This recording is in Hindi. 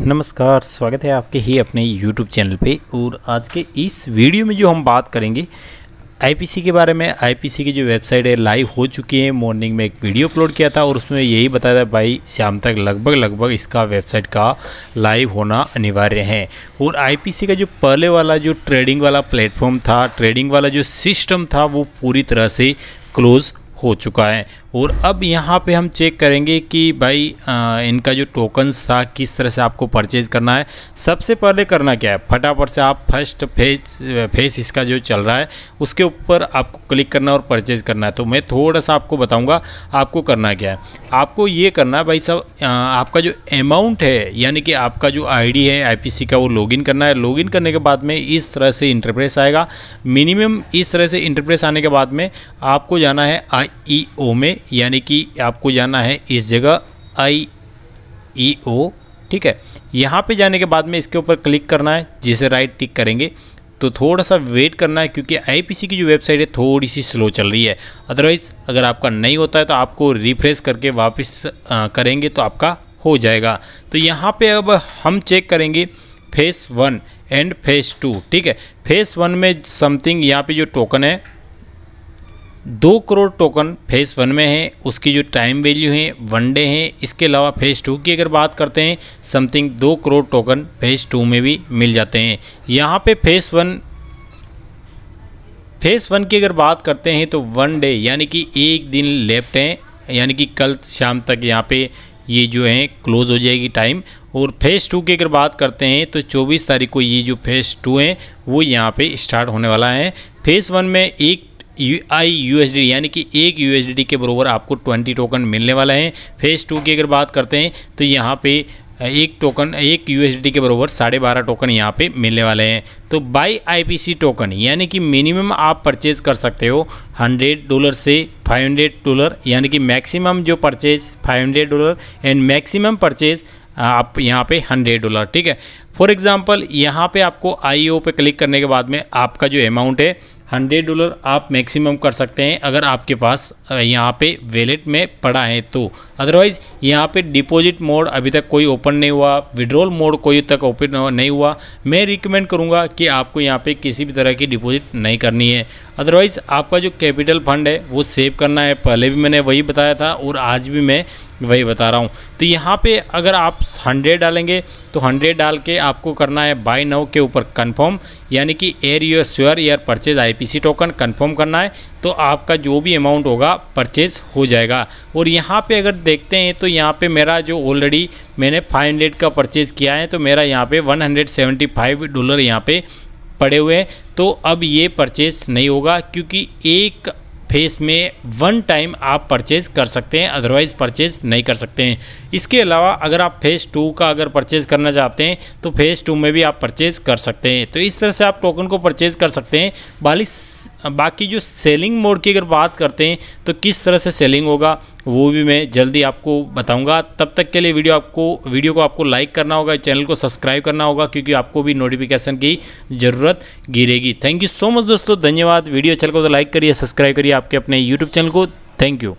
नमस्कार स्वागत है आपके ही अपने YouTube चैनल पे और आज के इस वीडियो में जो हम बात करेंगे IPC के बारे में IPC की जो वेबसाइट है लाइव हो चुकी है मॉर्निंग में एक वीडियो अपलोड किया था और उसमें यही बताया था भाई शाम तक लगभग लगभग इसका वेबसाइट का लाइव होना अनिवार्य है और IPC का जो पहले वाला जो ट्रेडिंग वाला प्लेटफॉर्म था ट्रेडिंग वाला जो सिस्टम था वो पूरी तरह से क्लोज़ हो चुका है और अब यहाँ पे हम चेक करेंगे कि भाई आ, इनका जो टोकन्स था किस तरह से आपको परचेज़ करना है सबसे पहले करना क्या है फटाफट से आप फर्स्ट फेज फेस इसका जो चल रहा है उसके ऊपर आपको क्लिक करना है और परचेज़ करना है तो मैं थोड़ा सा आपको बताऊँगा आपको करना क्या है आपको ये करना है भाई साहब आपका जो अमाउंट है यानी कि आपका जो आई है आई का वो लॉगिन करना है लॉग करने के बाद में इस तरह से इंटरप्रेस आएगा मिनिमम इस तरह से इंटरप्रेस आने के बाद में आपको जाना है आई e में यानी कि आपको जाना है इस जगह आई ई ओ ठीक है यहाँ पे जाने के बाद में इसके ऊपर क्लिक करना है जिसे राइट टिक करेंगे तो थोड़ा सा वेट करना है क्योंकि आईपीसी की जो वेबसाइट है थोड़ी सी स्लो चल रही है अदरवाइज़ अगर आपका नहीं होता है तो आपको रिफ्रेश करके वापस करेंगे तो आपका हो जाएगा तो यहाँ पे अब हम चेक करेंगे phase one and phase two ठीक है फेस वन में समथिंग यहाँ पे जो टोकन है दो करोड़ टोकन फेज़ वन में है उसकी जो टाइम वैल्यू है वन डे है इसके अलावा फेज़ टू की अगर बात करते हैं समथिंग दो करोड़ टोकन फेज़ टू में भी मिल जाते हैं यहाँ पे फेज़ वन फेज़ वन की अगर बात करते हैं तो वन डे यानी कि एक दिन लेफ्ट है यानी कि कल शाम तक यहाँ पे ये जो है क्लोज हो जाएगी टाइम और फेज़ टू की अगर बात करते हैं तो 24 तारीख को ये जो फेज़ टू है वो यहाँ पे स्टार्ट होने वाला है फेज़ वन में एक यू आई डी यानी कि एक डी के बरोबर आपको ट्वेंटी टोकन मिलने वाला है फेज़ टू की अगर बात करते हैं तो यहाँ पे एक टोकन एक डी के बरोबर साढ़े बारह टोकन यहाँ पे मिलने वाले हैं तो बाई सी टोकन यानी कि मिनिमम आप परचेज कर सकते हो हंड्रेड डॉलर से फाइव हंड्रेड डॉलर यानी कि मैक्सिमम जो purchase five hundred dollar and maximum purchase आप यहाँ पे हंड्रेड डॉलर ठीक है फॉर एग्जांपल यहाँ पे आपको आईओ e पे क्लिक करने के बाद में आपका जो अमाउंट है हंड्रेड डॉलर आप मैक्सिमम कर सकते हैं अगर आपके पास यहाँ पे वैलेट में पड़ा है तो अदरवाइज़ यहाँ पे डिपॉजिट मोड अभी तक कोई ओपन नहीं हुआ विड्रॉल मोड कोई तक ओपन नहीं हुआ मैं रिकमेंड करूँगा कि आपको यहाँ पे किसी भी तरह की डिपॉजिट नहीं करनी है अदरवाइज़ आपका जो कैपिटल फंड है वो सेव करना है पहले भी मैंने वही बताया था और आज भी मैं वही बता रहा हूँ तो यहाँ पे अगर आप हंड्रेड डालेंगे तो हंड्रेड डाल के आपको करना है बाई नाउ के ऊपर कंफर्म यानी कि are your sure are purchase IPC token confirm करना है तो आपका जो भी अमाउंट होगा परचेज हो जाएगा और यहाँ पे अगर देखते हैं तो यहाँ पे मेरा जो ऑलरेडी मैंने हंड्रेड का परचेज किया है तो मेरा यहाँ पर वन डॉलर यहाँ पर पड़े हुए हैं तो अब ये परचेस नहीं होगा क्योंकि एक फेस में वन टाइम आप परचेज कर सकते हैं अदरवाइज़ परचेज नहीं कर सकते हैं इसके अलावा अगर आप फेज़ टू का अगर परचेज़ करना चाहते हैं तो फेज़ टू में भी आप परचेज़ कर सकते हैं तो इस तरह से आप टोकन को परचेज़ कर सकते हैं बाली बाकी जो सेलिंग मोड की अगर बात करते हैं तो किस तरह से सेलिंग होगा वो भी मैं जल्दी आपको बताऊंगा तब तक के लिए वीडियो आपको वीडियो को आपको लाइक करना होगा चैनल को सब्सक्राइब करना होगा क्योंकि आपको भी नोटिफिकेशन की ज़रूरत गिरेगी थैंक यू सो मच दोस्तों धन्यवाद वीडियो चल अच्छा को तो लाइक करिए सब्सक्राइब करिए आपके अपने यूट्यूब चैनल को थैंक यू